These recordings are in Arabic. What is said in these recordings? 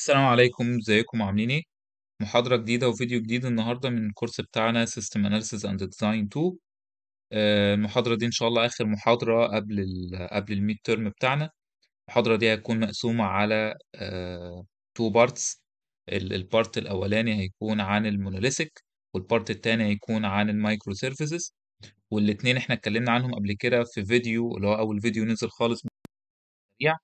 السلام عليكم ازيكم عاملين ايه محاضرة جديدة وفيديو جديد النهاردة من الكورس بتاعنا سيستم اناليسيس اند ديزاين 2 المحاضرة دي ان شاء الله اخر محاضرة قبل ال قبل الميد تيرم بتاعنا المحاضرة دي هتكون مقسومة على تو بارتس البارت الاولاني هيكون عن المونوليثيك والبارت الثاني هيكون عن المايكرو سيرفيسز والاتنين احنا اتكلمنا عنهم قبل كده في فيديو اللي هو اول فيديو نزل خالص يعني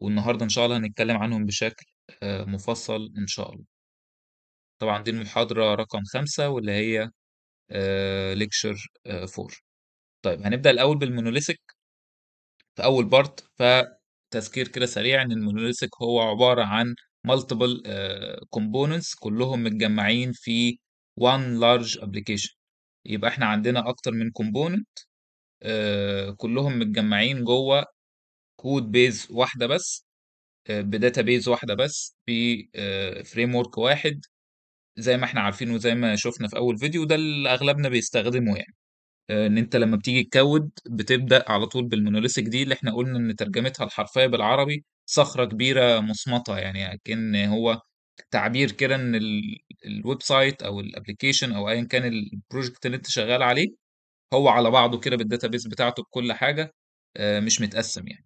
والنهارده إن شاء الله هنتكلم عنهم بشكل آه، مفصل إن شاء الله. طبعًا دي المحاضرة رقم خمسة واللي هي ليكشر آه، فور آه، طيب هنبدأ الأول بالمونوليسك في أول بارت فتذكير كده سريع إن المونوليسك هو عبارة عن مالتيبل كومبوننتس كلهم متجمعين في one large application. يبقى إحنا عندنا أكتر من كومبوننت كلهم متجمعين جوه كود بيز واحدة بس بداتا آه، بيز واحدة بس بفريم ورك آه، واحد زي ما احنا عارفين وزي ما شفنا في أول فيديو ده اللي أغلبنا بيستخدمه يعني آه، ان انت لما بتيجي تكود بتبدا على طول بالمونوليثيك دي اللي احنا قلنا ان ترجمتها الحرفيه بالعربي صخره كبيره مصمته يعني أكن هو تعبير كده ان الويب سايت او الابلكيشن او ايا كان البروجكت اللي انت شغال عليه هو على بعضه كده بالداتابيس بتاعته بكل حاجه مش متقسم يعني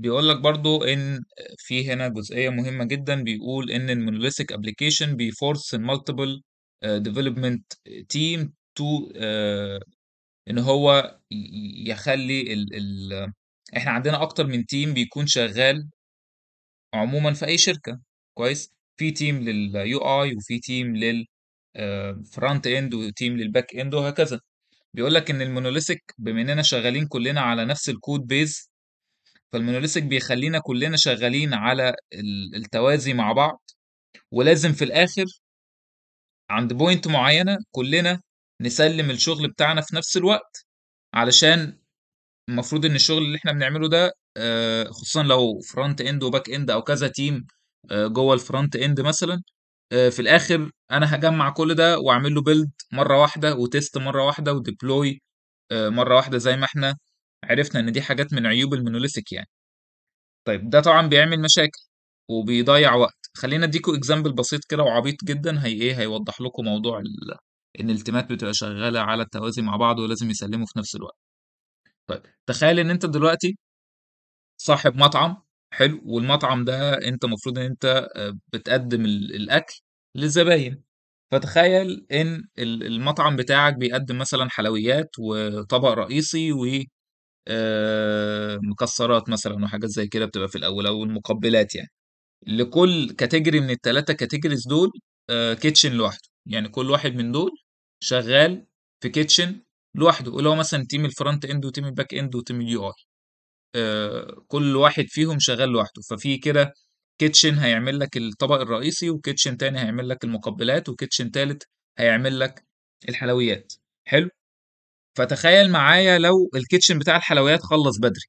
بيقول لك برضو ان في هنا جزئية مهمة جدا بيقول ان المونوليثيك ابلكيشن بيفورس المالتيبل ديفلوبمنت تيم تو ان هو يخلي ال ال احنا عندنا اكتر من تيم بيكون شغال عموما في اي شركة كويس في تيم لليو اي وفي تيم للفرونت اند وتيم للباك اند وهكذا بيقول لك ان المونوليثيك بما اننا شغالين كلنا على نفس الكود بيز فالمونوليثك بيخلينا كلنا شغالين على التوازي مع بعض ولازم في الاخر عند بوينت معينه كلنا نسلم الشغل بتاعنا في نفس الوقت علشان المفروض ان الشغل اللي احنا بنعمله ده آه، خصوصا لو فرونت اند وباك اند او كذا تيم آه، جوه الفرونت اند مثلا آه، في الاخر انا هجمع كل ده واعمل له بيلد مره واحده وتيست مره واحده وديبلوي مره واحده زي ما احنا عرفنا إن دي حاجات من عيوب المونوليثيك يعني طيب ده طبعا بيعمل مشاكل وبيضيع وقت خلينا اديكوا اكزامبل بسيط كده وعبيط جدا هي ايه هيوضح لكم موضوع ال... ان التيمات بتبقى شغاله على التوازي مع بعض ولازم يسلموا في نفس الوقت طيب تخيل ان انت دلوقتي صاحب مطعم حلو والمطعم ده انت المفروض ان انت آه، بتقدم الاكل للزباين فتخيل ان المطعم بتاعك بيقدم مثلا حلويات وطبق رئيسي آه، مكسرات مثلا وحاجات زي كده بتبقى في الاول او المقبلات يعني لكل كاتيجري من الثلاثه كاتيجريز دول كيتشن آه، لوحده يعني كل واحد من دول شغال في كيتشن لوحده اللي هو مثلا تيم الفرونت اند وتيم الباك اند وتيم اليو اي كل واحد فيهم شغال لوحده ففي كده كيتشن هيعمل لك الطبق الرئيسي وكيتشن تاني هيعمل لك المقبلات وكيتشن تالت هيعمل لك الحلويات حلو فتخيل معايا لو الكيتشن بتاع الحلويات خلص بدري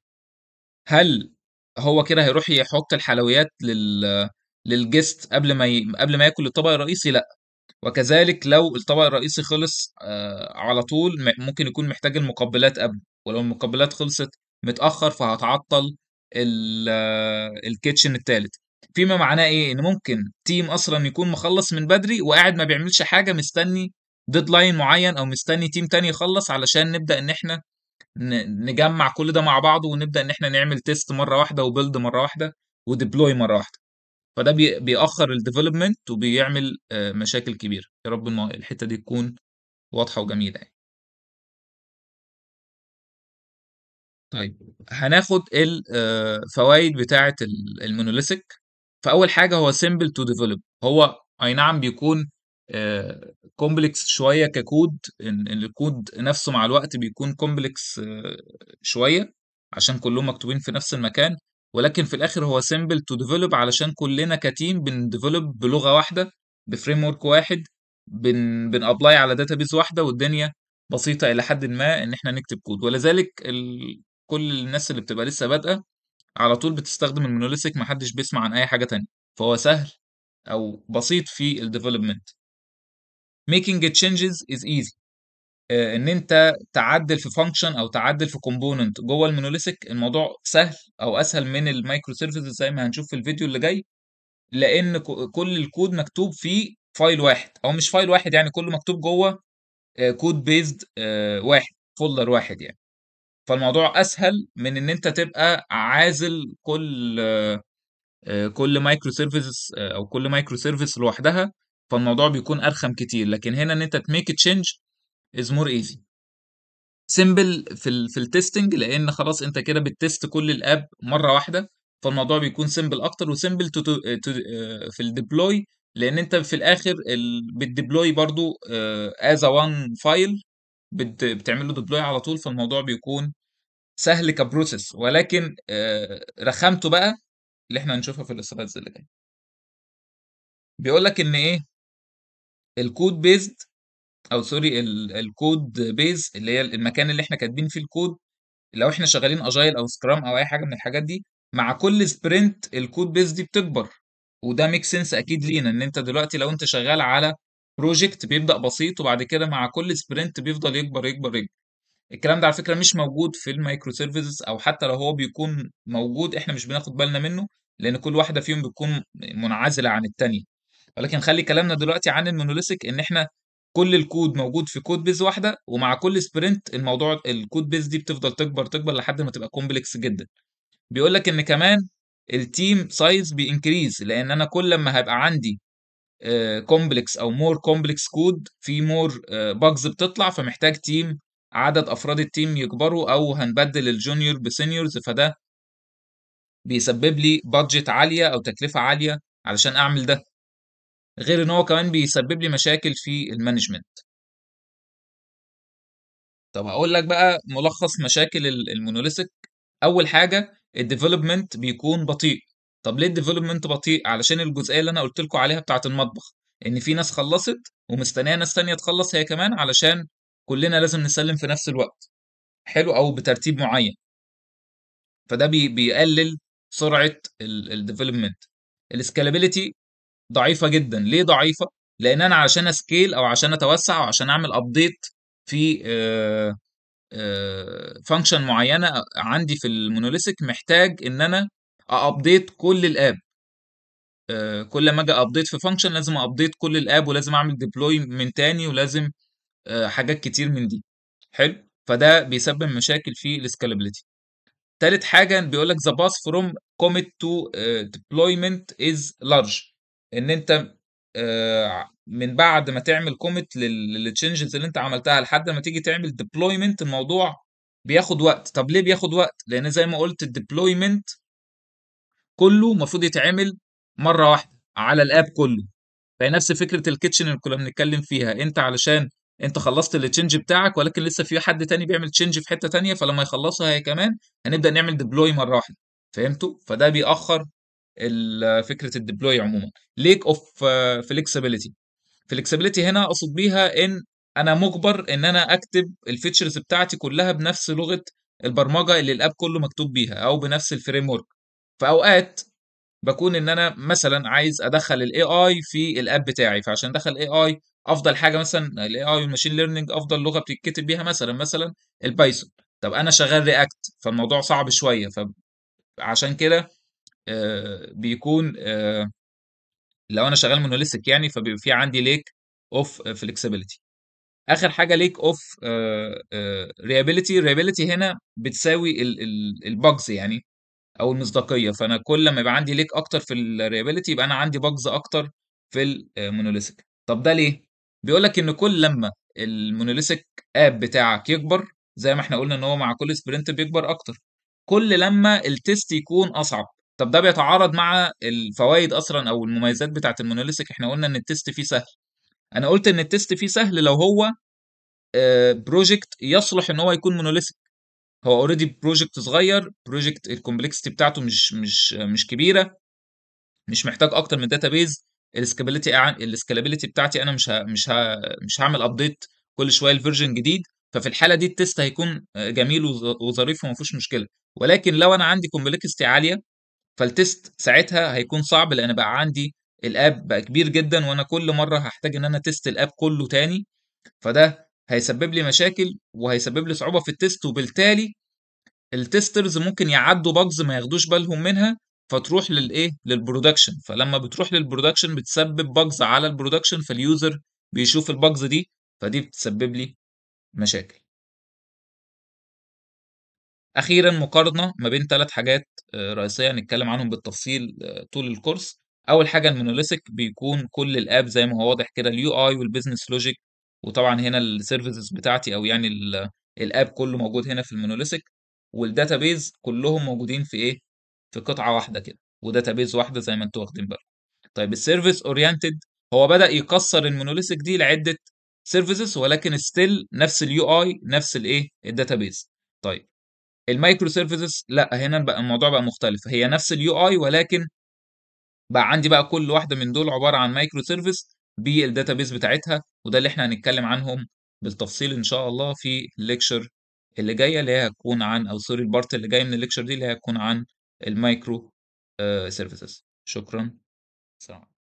هل هو كده هيروح يحط الحلويات لل للجست قبل ما ي... قبل ما ياكل الطبق الرئيسي لا وكذلك لو الطبق الرئيسي خلص آه على طول ممكن يكون محتاج المقبلات قبل ولو المقبلات خلصت متأخر فهتعطل آه، الكيتشن الثالث فيما معناه ايه ان ممكن تيم اصلا يكون مخلص من بدري وقاعد ما بيعملش حاجه مستني ديدلاين معين او مستني تيم تاني يخلص علشان نبدا ان احنا نجمع كل ده مع بعضه ونبدا ان احنا نعمل تيست مره واحده وبيلد مره واحده وديبلوي مره واحده فده بيأخر الديفلوبمنت وبيعمل آه، مشاكل كبيره يا رب الحته دي تكون واضحه وجميله يعني طيب هناخد الفوائد آه، بتاعه المونوليثيك فاول حاجه هو سيمبل تو ديفلوب هو اي نعم بيكون كومبلكس آه، شويه ككود إن الكود نفسه مع الوقت بيكون كومبلكس آه، شويه عشان كلهم مكتوبين في نفس المكان ولكن في الاخر هو سيمبل تو ديفلوب علشان كلنا كتيم بنديفلوب بلغه واحده بفريم ورك واحد بن بنابلاي على داتابيز واحده والدنيا بسيطه الى حد ما ان احنا نكتب كود ولذلك ال... كل الناس اللي بتبقى لسه بادئه على طول بتستخدم المونوليثيك محدش بيسمع عن اي حاجه تانية فهو سهل او بسيط في الديفلوبمنت making changes is easy آه، ان انت تعدل في فانكشن او تعدل في كومبوننت جوه المونوليثك الموضوع سهل او اسهل من المايكرو سيرفيس زي ما هنشوف في الفيديو اللي جاي لان كل الكود مكتوب في فايل واحد او مش فايل واحد يعني كله مكتوب جوه كود آه، بيزد آه، واحد فولدر واحد يعني فالموضوع اسهل من ان انت تبقى عازل كل كل مايكرو سيرفيس او كل مايكرو سيرفيس لوحدها فالموضوع بيكون ارخم كتير لكن هنا ان انت تميك تشينج از مور ايزي سيمبل في الـ في التستنج لان خلاص انت كده بتست كل الاب مره واحده فالموضوع بيكون سيمبل اكتر وسيمبل تو تو تو في الديبلوي لان انت في الاخر بتديبلوي برضو از وان فايل بتعمل له ديبلوي على طول فالموضوع بيكون سهل كبروسيس ولكن آه، رخامته بقى اللي احنا هنشوفها في السلايدز اللي جايه بيقول لك ان ايه الكود بيزد او سوري الكود بيز اللي هي المكان اللي احنا كاتبين فيه الكود لو احنا شغالين اجايل او سكرام او اي حاجه من الحاجات دي مع كل سبرنت الكود بيز دي بتكبر وده ميك سنس اكيد لينا ان انت دلوقتي لو انت شغال على بروجكت بيبدا بسيط وبعد كده مع كل سبرنت بيفضل يكبر يكبر يكبر الكلام ده على فكره مش موجود في المايكرو سيرفيسز او حتى لو هو بيكون موجود احنا مش بناخد بالنا منه لان كل واحده فيهم بتكون منعزله عن الثانيه ولكن خلي كلامنا دلوقتي عن المونوليثيك ان احنا كل الكود موجود في كود بيز واحده ومع كل سبرنت الموضوع الكود بيز دي بتفضل تكبر تكبر لحد ما تبقى كومبلكس جدا بيقول لك ان كمان التيم سايز بينكريز لان انا كل ما هيبقى عندي كومبلكس آه، او مور كومبلكس كود في مور باجز آه، بتطلع فمحتاج تيم عدد افراد التيم يكبروا او هنبدل الجونيور بسينيورز فده بيسبب لي بادجت عاليه او تكلفه عاليه علشان اعمل ده غير ان هو كمان بيسبب لي مشاكل في المانجمنت طب هقول لك بقى ملخص مشاكل المونوليثك اول حاجه الديفلوبمنت بيكون بطيء طب ليه الديفلوبمنت بطيء علشان الجزئيه اللي انا قلت لكم عليها بتاعه المطبخ ان في ناس خلصت ومستنيه ناس ثانيه تخلص هي كمان علشان كلنا لازم نسلم في نفس الوقت حلو او بترتيب معين فده بيقلل سرعه الديفلوبمنت الاسكالابيلتي ضعيفة جدًا، ليه ضعيفة؟ لإن أنا عشان اسكيل أو عشان أتوسّع أو عشان أعمل ابديت في فانكشن آه، آه، معيّنة عندي في المونوليسك محتاج إن أنا ابديت كل الآب. آه، كل ما آجي ابديت في فانكشن لازم ابديت كل الآب ولازم أعمل ديبلوي من تاني ولازم حاجات كتير من دي، حلو؟ فده بيسبب مشاكل في الاسكالابيلتي تالت حاجة بيقول لك ذا باس فروم كوميت تو ديبلويمنت از لارج ان انت آه، من بعد ما تعمل كوميت للتشنجز اللي انت عملتها لحد ما تيجي تعمل ديبلويمنت الموضوع بياخد وقت طب ليه بياخد وقت لان زي ما قلت الديبلويمنت كله المفروض يتعمل مره واحده على الاب كله فهي نفس فكره الكيتشن اللي كنا بنتكلم فيها انت علشان انت خلصت التشنج بتاعك ولكن لسه في حد تاني بيعمل تشنج في حته تانية فلما يخلصها هي كمان هنبدا نعمل ديبلوي مره واحده فهمتوا فده بيأخر فكره الديبلوي عموما ليك اوف فليكسبيليتي فليكسبيليتي هنا اقصد بيها ان انا مجبر ان انا اكتب الفيتشرز بتاعتي كلها بنفس لغه البرمجه اللي الاب كله مكتوب بيها او بنفس الفريم ورك فاوقات بكون ان انا مثلا عايز ادخل الاي اي في الاب بتاعي فعشان ادخل الاي اي افضل حاجه مثلا الاي اي والماشين ليرنينج افضل لغه بتتكتب بيها مثلا مثلا البايثون طب انا شغال رياكت فالموضوع صعب شويه فعشان كده آه، بيكون آه، لو انا شغال مونوليثك يعني فبيبقى في عندي ليك اوف فلكسبيليتي اخر حاجه ليك اوف آه، ريابيليتي ريابيليتي هنا بتساوي الباجز يعني او المصداقيه فانا كل ما يبقى عندي ليك اكتر في الريابيليتي يبقى انا عندي باجز اكتر في المونوليثك طب ده ليه بيقول لك ان كل لما المونوليثك اب بتاعك يكبر زي ما احنا قلنا ان هو مع كل سبرنت بيكبر اكتر كل لما التيست يكون اصعب طب ده بيتعارض مع الفوائد اصلا او المميزات بتاعت المونوليثك احنا قلنا ان التيست فيه سهل انا قلت ان التيست فيه سهل لو هو بروجكت آه، يصلح ان هو يكون مونوليثك هو اوريدي بروجكت صغير بروجكت الكومبلكسيتي بتاعته مش مش مش كبيره مش محتاج اكتر من داتابيز السكالابيلتي السكالابيلتي بتاعتي انا مش ها مش ها مش هعمل ابديت كل شويه الفيرجن جديد ففي الحاله دي التيست هيكون آه، جميل وظريف وما فيهوش مشكله ولكن لو انا عندي كومبلكستي عاليه فالتست ساعتها هيكون صعب لان بقى عندي الاب بقى كبير جدا وانا كل مره هحتاج ان انا تست الاب كله تاني فده هيسبب لي مشاكل وهيسبب لي صعوبه في التست وبالتالي التسترز ممكن يعدوا باجز ما ياخدوش بالهم منها فتروح للايه للبرودكشن فلما بتروح للبرودكشن بتسبب باجز على البرودكشن فاليوزر بيشوف الباجز دي فدي بتسبب لي مشاكل أخيرا مقارنة ما بين ثلاث حاجات آه، رئيسية هنتكلم عنهم بالتفصيل آه، طول الكورس أول حاجة المونوليثك بيكون كل الآب زي ما هو واضح كده اليو آي والبيزنس لوجيك وطبعا هنا السيرفيسز بتاعتي أو يعني الآب كله موجود هنا في المونوليثك والداتابيز كلهم موجودين في إيه؟ في قطعة واحدة كده وداتابيز واحدة زي ما انتوا واخدين بالكم طيب السيرفيس اورينتد هو بدأ يكسر المونوليثك دي لعدة سيرفيسز ولكن ستيل نفس اليو آي نفس الإيه؟ الداتابيز طيب المايكرو سيرفيسز لا هنا بقى الموضوع بقى مختلف هي نفس اليو اي ولكن بقى عندي بقى كل واحده من دول عباره عن مايكرو سيرفيس بالداتابيز بتاعتها وده اللي احنا هنتكلم عنهم بالتفصيل ان شاء الله في الليكشر اللي جايه اللي هي هتكون عن او سوري البارت اللي جاي من الليكشر دي اللي هي هتكون عن المايكرو آه، سيرفيسز شكرا سلام